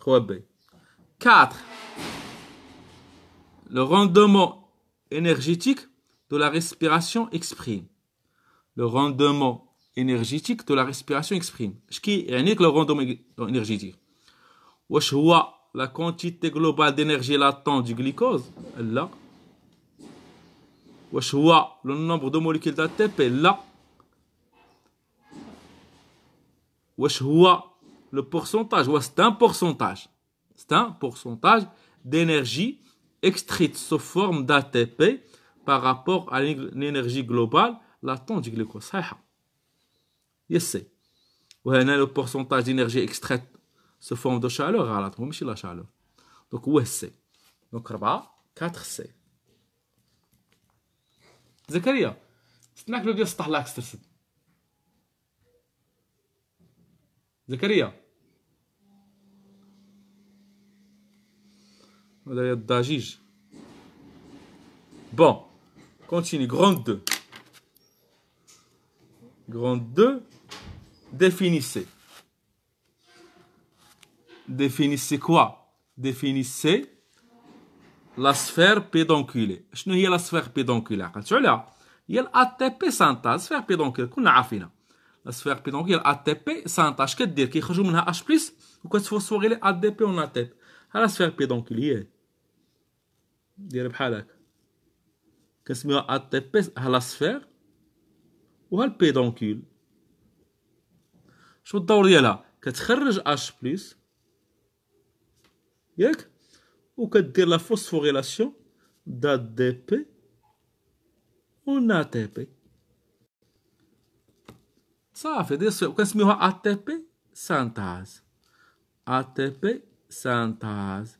3B. 4. Le rendement énergétique de la respiration exprime. Le rendement énergétique de la respiration exprime. Ce qui est le rendement énergétique. La quantité globale d'énergie latente du glucose, là. Le nombre de molécules d'ATP, là le pourcentage, c'est un pourcentage, c'est un pourcentage d'énergie extraite sous forme d'ATP par rapport à l'énergie globale latente du glucose. C'est ça. Yes, le pourcentage d'énergie extraite sous forme de chaleur à l'atome, la chaleur. Donc, est-ce Donc, 4 سي زكريا ناكلو ديال السطح لاكس ترسد Zakaria Bon, continue. Grande 2. Grande 2. Définissez. Définissez quoi Définissez la sphère pédonculée. Je ne sais pas la sphère pédonculée il y a l'ATP santa, la sphère pédonculaire. Qu'on a affiné. La sphère pédonculée. l'ATP santa. Je veux dire qu'il y a un H plus ou qu'il faut soigner en ATP. Ah, la sphère pédonculée. دير بحال هكا كنسميوها اتيبيس ها لاسفير وها البيدونكول شو الدور ديالها كتخرج اش بلس ياك وكدير لا فوسفوريلاسيون د دي بي ونا تي بي صافي دي ا تي بي سانتاز تي بي سانتاز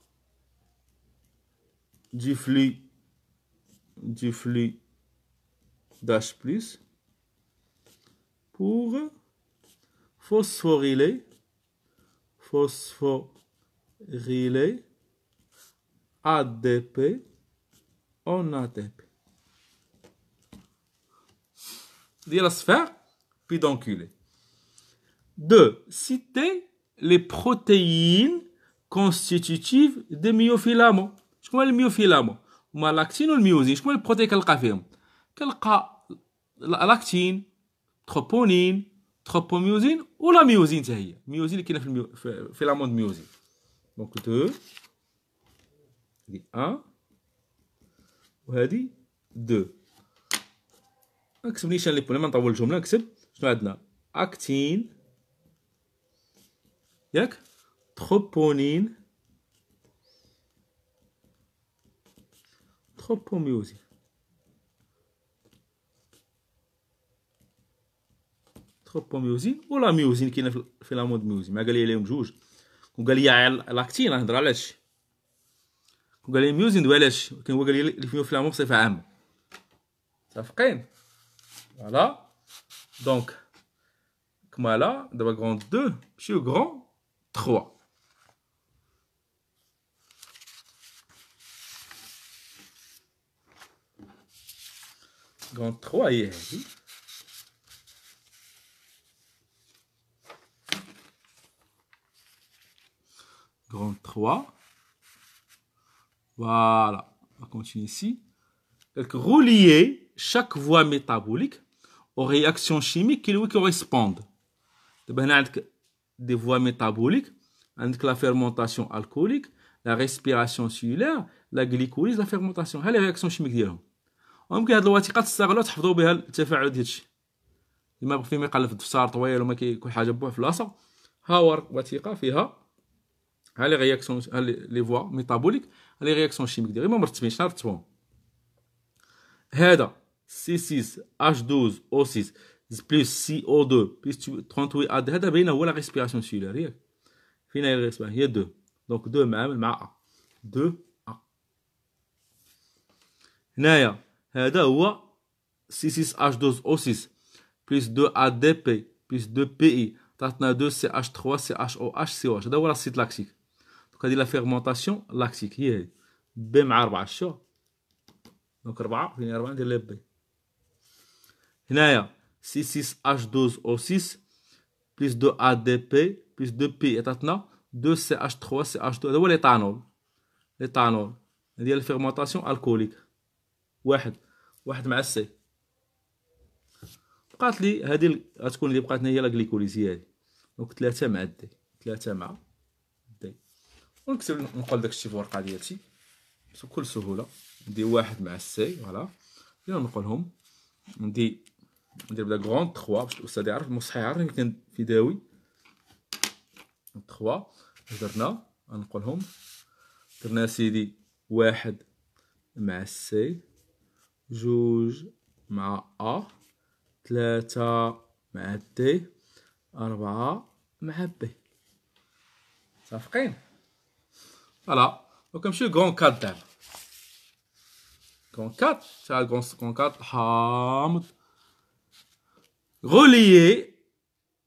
du flux du flux d'H+, pour phosphoryler, phosphoryler ADP en ATP. de la sphère pédonculée. 2. Citer les protéines constitutives des myofilaments. شكون هما الميوفيلامون هما اللاكتين والميوزين شكون البروتين كنلقى فيهم كنلقى لاكتين تروبونين تروبوميوزين ولا ميوزين حتى هي ميوزين اللي كاينه في الميو... في, لاموند ميوزين دونك دو هادي 1 وهادي دو نكتب نيشان لي بون ما نطول الجمله نكتب شنو عندنا اكتين ياك تروبونين trop pour mieux Trop pour Ou la mieux qui ne fait la mode mieux Mais elle est un jour. Hein, quand l'actine, elle est Quand aussi, elle est Quand elle est Ça fait Voilà. Donc, comme elle a, grand 2, je grand 3. Grand ici. Grand 3. Voilà. On continue ici. Donc, relier chaque voie métabolique aux réactions chimiques qui lui correspondent. On a des voies métaboliques, avec la fermentation alcoolique, la respiration cellulaire, la glycolyse, la fermentation. et les réactions chimiques. ممكن هاد الوثيقه تستغلوها تحفظوا بها التفاعل ديال هادشي ما بغي ما يقلب في الدفتر طويل وما كيكون حاجه بوحد البلاصه ها هو وثيقه فيها ها لي رياكسيون ها لي فوا ميتابوليك ها لي رياكسيون شيميك ديال ما مرتبينش نرتبهم هذا سي 6 اش 12 او 6 بلس سي او 2 بلس 38 اد هذا بين هو لا ريسبيراسيون سيلولار ياك فين هي الريسبيراسيون هي 2 دونك 2 معامل مع 2 ا هنايا هذا هو C6H12O6 plus 2 ADP plus 2 PI تعطينا 2 CH3 chohcoh COH هذا هو الاسيد لاكتيك دونك هذه لا فيرمونطاسيون لاكتيك هي هذه B مع 4 دونك 4 فين 4 ندير لها هنايا C6H12O6 plus 2 ADP plus 2 PI تعطينا 2 CH3 CH2 هذا هو ليتانول ليتانول هذه الفيرمونطاسيون الكوليك واحد واحد مع السي بقات لي هذه غتكون اللي بقاتنا هي لا غليكوليزي هذه دونك ثلاثة مع دي ثلاثة مع دي ونكتب نقول داكشي في الورقة ديالتي بكل سهولة ندير واحد مع السي فوالا غير نقولهم ندي ندير بدا غون 3 باش الأستاذ يعرف المصحيح يعرف يمكن فداوي 3 درنا غنقولهم درنا سيدي واحد مع السي Jouge ma A, tleta, metté, alors metté. Ça fait. rien. Voilà. Donc, comme je suis grand 4 con Grand 4, ça Le grand Relier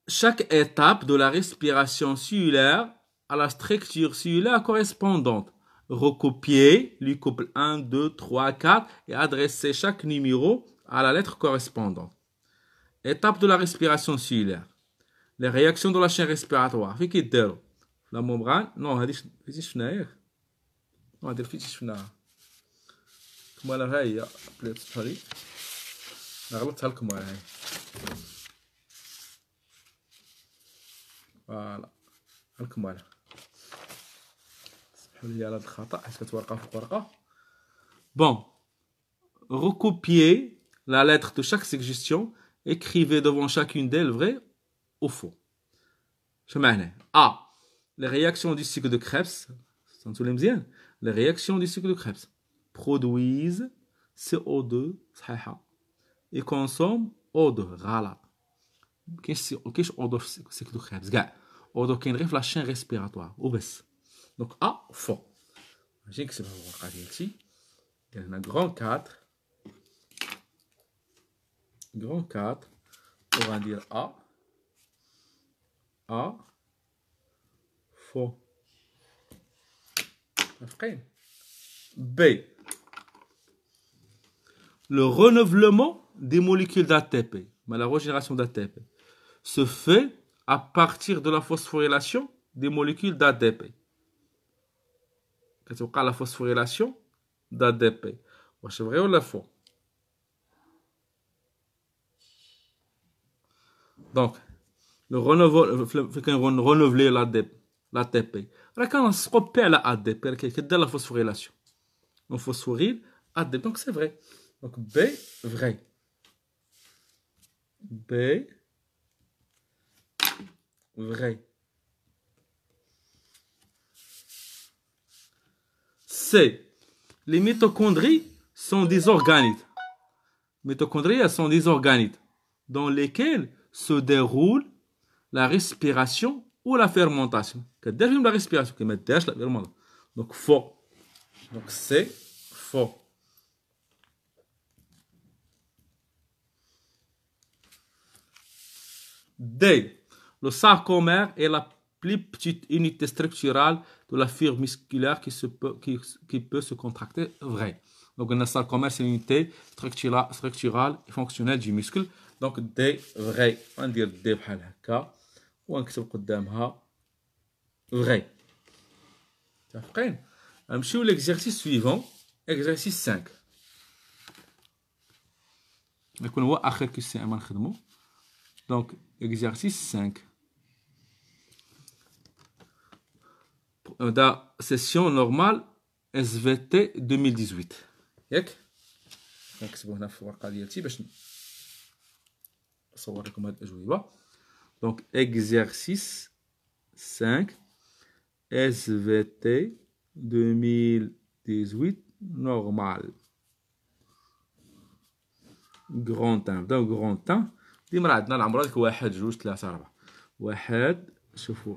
chaque étape de la respiration cellulaire à la structure cellulaire correspondante recopier lui couple 1, 2, 3, 4 et adresser chaque numéro à la lettre correspondante. Étape de la respiration cellulaire. Les réactions de la chaîne respiratoire. La membrane. Non, هذيك فيش comme ah, Voilà. comme ça. Bon, recopiez la lettre de chaque suggestion écrivez devant chacune d'elles vrai ou faux شو معناه les réactions du cycle de Krebs سنتو مزيان hein. les réactions du cycle de Krebs produisent CO2 صحيحه et consomment O2 غلط ce كاينش O2 du cycle de Krebs كاع O2 كاين غير la respiratoire وبس donc A, fond. Imagine que c'est ici. Il y en a grand 4. Grand 4. On va dire A. A. Après. B. Le renouvellement des molécules d'ATP, la régénération d'ATP, se fait à partir de la phosphorylation des molécules d'ATP. Qu'est-ce qu'on a la phosphorylation d'ADP est C'est vrai ou faux? Donc, le renouvelé l'ADP, l'ATP. Là, quand on se propère à l'ADP, quelqu'un qui est dans la phosphorylation Donc, phosphoryl, ADP. Donc, c'est vrai. Donc, B, vrai. B, vrai. les mitochondries sont des organites. Mitochondries sont des organites dans lesquels se déroule la respiration ou la fermentation. la respiration, la fermentation. Donc faux. Donc c'est faux. D. Le sarcomère est la plus petite unité structurale de la fibre musculaire qui, se peut, qui, qui peut se contracter, vrai. Donc, le sarcomère, c'est l'unité structurale, structurale et fonctionnelle du muscle. Donc, des vrais. On va dire des بحال هكا ونكتب قدامها vrai. متفقين؟ نمشيو euh, l'exercice suivant, exercice 5. يكون هو اخر كيس ما نخدمو. Donc, exercice 5. la session normale SVT 2018. E Donc, exercice 5, SVT 2018 normal. Grand temps. Donc, grand temps. دي مرة عندنا العمرات كواحد جوج ثلاثة أربعة شوفوا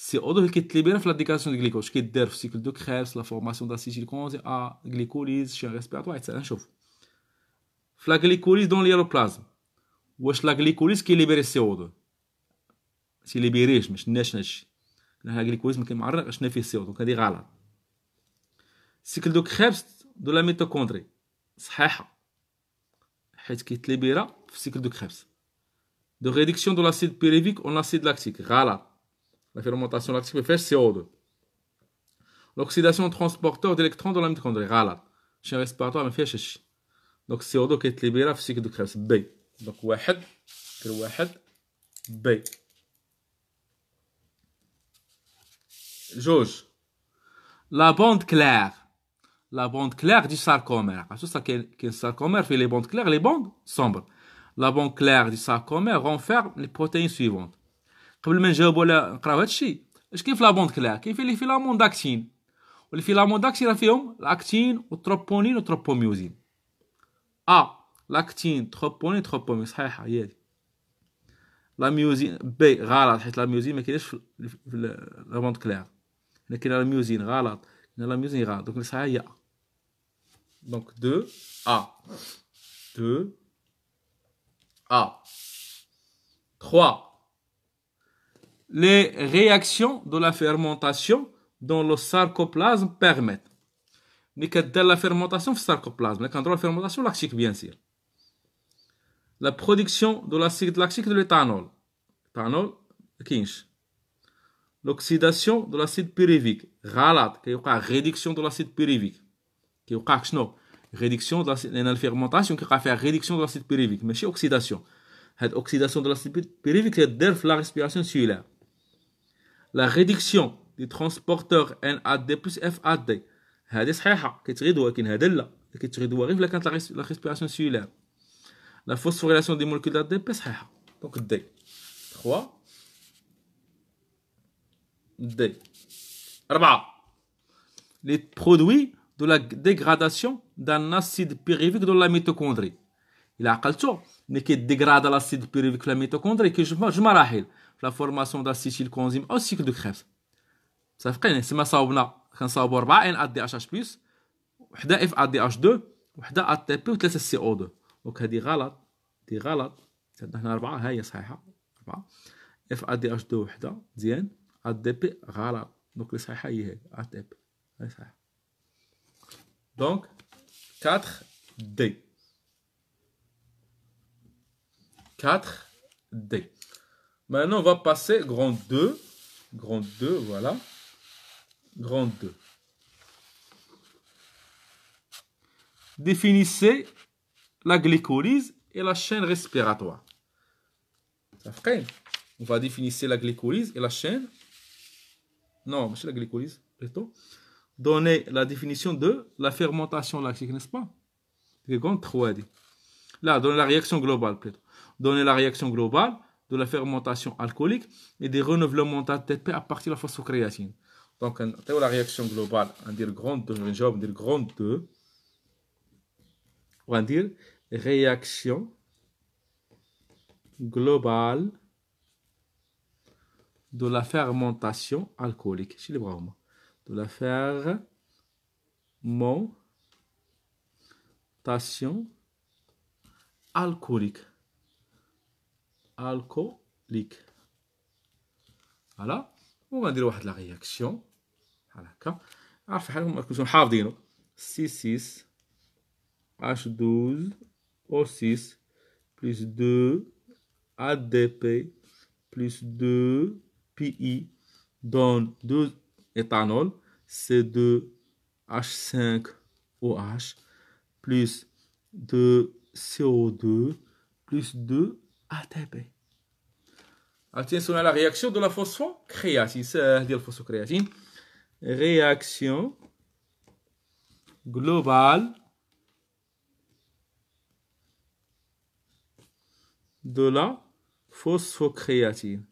c'est autre qui te libère la l'indication de glucose qui le cycle de Krebs la formation d'acide glycosé à glycolyse le chien respiratoire etc. Chauf. La glycolyse dans l'hyaloplasme. Ou est-ce la glycolyse qui libère CO2 Si libéré, je ne sais pas. La glycolyse qui m'arrête, je ne fais CO2, donc elle est Le Cycle de Krebs de la mitochondrie. C'est ça. C'est ce qui te libère le cycle de Krebs. De réduction de l'acide pyrévique en acide lactique. Rala la fermentation lactique peut faire CO2. L'oxydation transporteur d'électrons dans la mitochondrie, RALA. Chez un respiratoire, me fait chèche. Donc CO2 qui est libéré, c'est cycle de Krebs, B. Donc, 1, c'est 1, B. Jauge. La bande claire. La bande claire du sarcomère. C'est ça qu'un sarcomère fait les bandes claires, les bandes sombres. La bande claire du sarcomère renferme les protéines suivantes. قبل ما نجاوب على نقراو هادشي اش كاين في لابوند كلا كاين في لي فيلامون داكتين والفيلامون داكتين فيهم الاكتين والتروبونين والتروبوميوزين ا آه. لاكتين تروبونين تروبومين صحيحه هي هادي لا ميوزين بي غلط حيت لا ميوزين ما كاينش في لابوند كلا كلاع هنا كاين لا ميوزين غلط هنا لا ميوزين غلط دونك صحيحه هي ا دونك 2 ا 2 ا 3 les réactions de la fermentation dans le sarcoplasme permettent. Mais que de la fermentation sarcoplasme on la fermentation laxique, bien sûr. La production de l'acide laxique de l'éthanol. L'éthanol ce L'oxydation de l'acide pyruvique. غلط réduction de l'acide pyruvique. réduction de l'acide la fermentation a une réduction de l'acide pyruvique c'est oxydation. l'oxydation. oxydation de l'acide pyruvique c'est la respiration cellulaire la réduction du transporteur NAD plus FAD. La respiration cellulaire. La phosphorylation des molécules d'ADP, c'est Donc D. 3. D. 4. Les produits de la dégradation d'un acide pyruvique dans la mitochondrie. Il y a un calcio, mais qui dégrade l'acide pyruvique dans la mitochondrie, que je, je m'arrête. لا فورماسيون داسيتيل او سيكل دو كريبس صافقين سما صاوبنا كنصاوبوا 4 ان ا دي اش اش بلس وحده اف ا دي اش 2 وحده ا تي بي وثلاثه سي او 2 دونك هذه غلط دي غلط عندنا هنا 4 ها هي صحيحه 4 اف ا دي اش 2 وحده مزيان ا دي بي غلط دونك اللي صحيحه هي هي ا تي بي هي صحيحه دونك 4 دي 4 دي Maintenant, on va passer grand 2. Grand 2, voilà. Grand 2. Définissez la glycolyse et la chaîne respiratoire. Ça fait On va définir la glycolyse et la chaîne. Non, c'est la glycolyse, plutôt. Donnez la définition de la fermentation lactique, n'est-ce pas Grande 3D. Là, donnez la réaction globale, plutôt. Donnez la réaction globale de la fermentation alcoolique et des renouvellements d'ATP à partir de la phosphocréatine. Donc, la réaction globale, on dit grande 2, on dit grande 2, on réaction globale de la fermentation alcoolique. C'est le bras De la fermentation alcoolique alcoolique. Voilà. On va dire la réaction. faire هكا. عارف On va كنتو حافظينو. C6 H12 O6 plus 2 ADP plus 2 PI donne 2 éthanol C2 H5 OH plus 2 CO2 plus 2 ATP. Attention a la réaction de la phosphocréatine. C'est-à-dire euh, la phosphocréatine. Réaction globale de la phosphocréatine.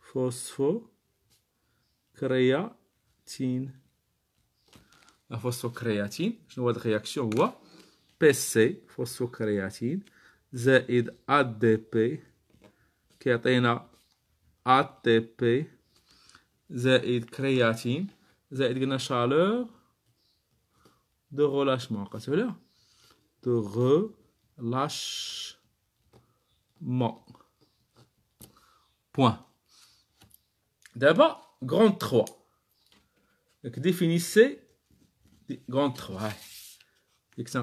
Phosphocréatine. La phosphocréatine, je vois de réaction, PC, phosphocréatine. Zéid ADP, qui est un ATP, e Zéid créatif, Zéid chaleur de relâchement. Qu'est-ce que De relâchement. Point. D'abord, grand 3. Donc définissez grand 3. c'est ce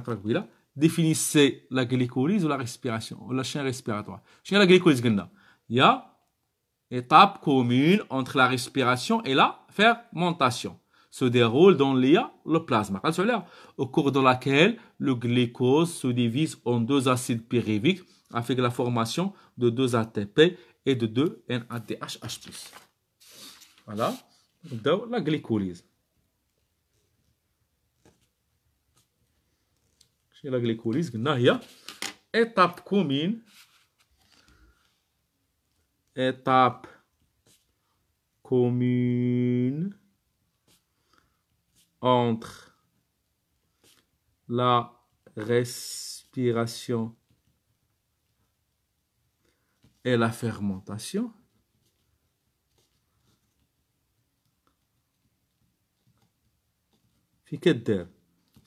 définissez la glycolyse ou la respiration, la chaîne respiratoire. la glycolyse, il y a étape commune entre la respiration et la fermentation. Se déroule dans l'IA le plasma, au cours de laquelle le glucose se divise en deux acides pyréviques avec la formation de deux ATP et de deux NADHH+. Voilà, donc la glycolyse. chez la glycolyse, étape commune, étape commune entre la respiration et la fermentation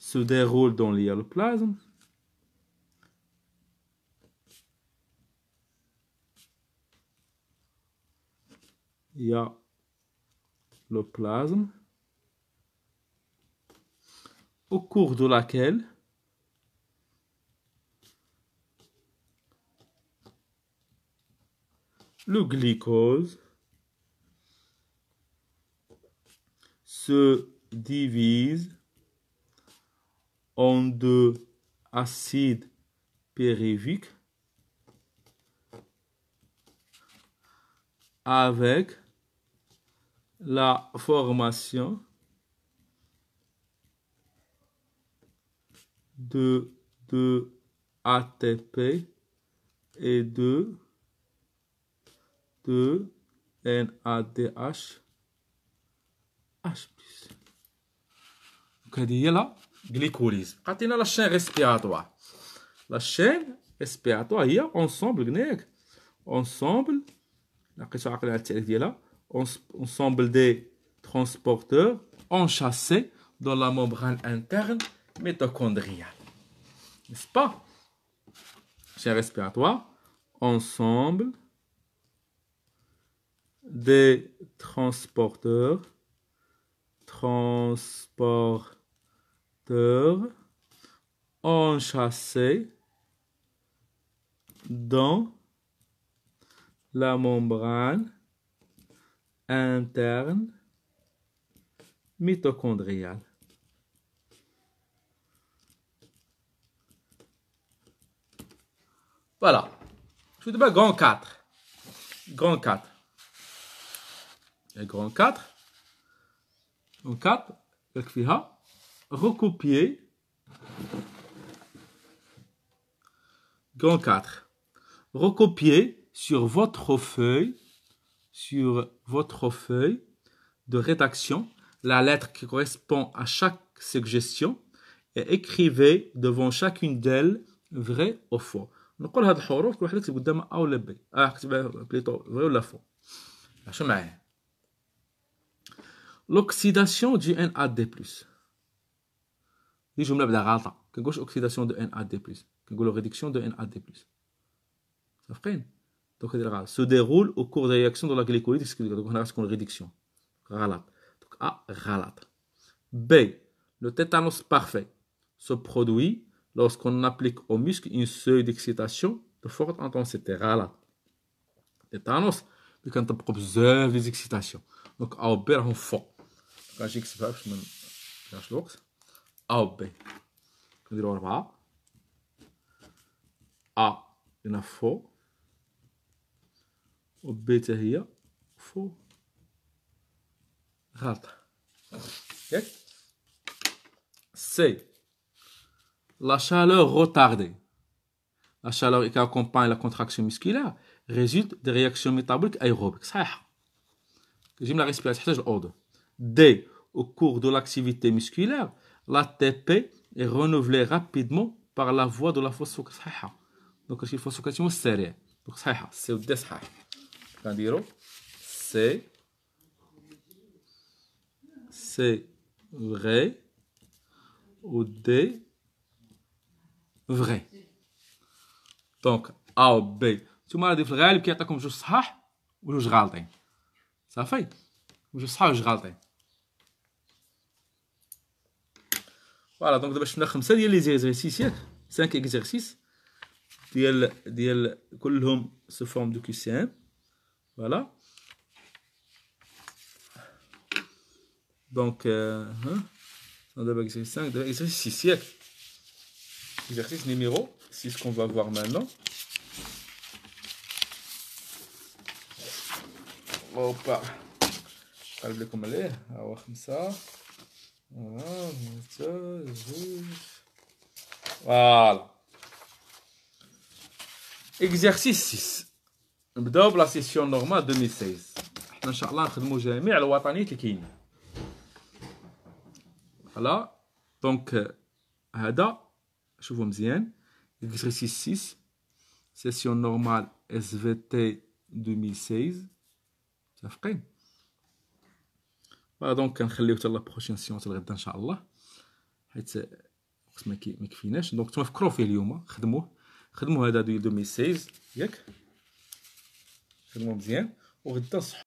se déroule dans l'hyaloplasme. Il y a le plasme au cours de laquelle le glycose se divise en de acide pyruvique avec la formation de, deux ATP et de, de NADH H+. Donc, là, glycolyse. Quand la chaîne respiratoire, la chaîne respiratoire, ensemble, ensemble, la question ensemble des transporteurs enchâssés dans la membrane interne mitochondriale. N'est-ce pas? Chaîne respiratoire, ensemble des transporteurs transporteurs enchâssé dans la membrane interne mitochondriale. Voilà. Je vous un grand 4. Grand 4. et grand 4. Grand 4 recopier grand 4 recopier sur votre feuille sur votre feuille de rédaction la lettre qui correspond à chaque suggestion et écrivez devant chacune d'elles vrai ou faux نقول هاد الحروف كل واحد l'oxydation du NAD+. Je me lève de la rata. Que gauche oxydation de NAD, que gauche réduction de NAD. Ça frenait. Donc, c'est de la rata. Ça se déroule au cours des réactions de la glycoride. Donc, on a ce qu'on réduction. Ralat. Donc, A, Ralat. B, le tétanos parfait se produit lorsqu'on applique au muscle une seuil d'excitation de forte intensité. Ralat. Tétanos, quand on observe les excitations. Donc, A, B, on fait. HXV, je me lève a il y A, La chaleur retardée. La chaleur qui accompagne la contraction musculaire résulte des réactions métaboliques aérobiques. C'est la respiration, c'est D. Au cours de l'activité musculaire, l'ATP est renouvelé rapidement par la voie de la fausse sahiha. Donc, il faut se questionner sérieux. Donc, sahiha, c'est au deshah. Quand dire c'est c'est vrai ou des vrai. Donc, A ou B. Tu m'as dit, le réel qui attaque comme je sahah ou je غالطين. Hein. Ça fait. Je sahah ou je غالطين. Voilà, donc je vais exercices, cinq exercices, forme de QCM. Voilà. Donc, euh, hein, exercice 5, exercice 6, exercice numéro ce qu'on va voir maintenant. Voilà. Exercice 6. Nous la session normale 2016. Nous allons faire le mot jamais à la Voilà. Donc, euh, Hada, je vous bien. Exercice 6. Session normale SVT 2016. Ça fait دونك كنخليو حتى لا بروشين سيون حتى لغدا ان شاء الله حيت وقت ما كيكفيناش دونك تفكروا فيه اليوم خدموه خدموا هذا دو 2016 ياك خدموه مزيان وغدا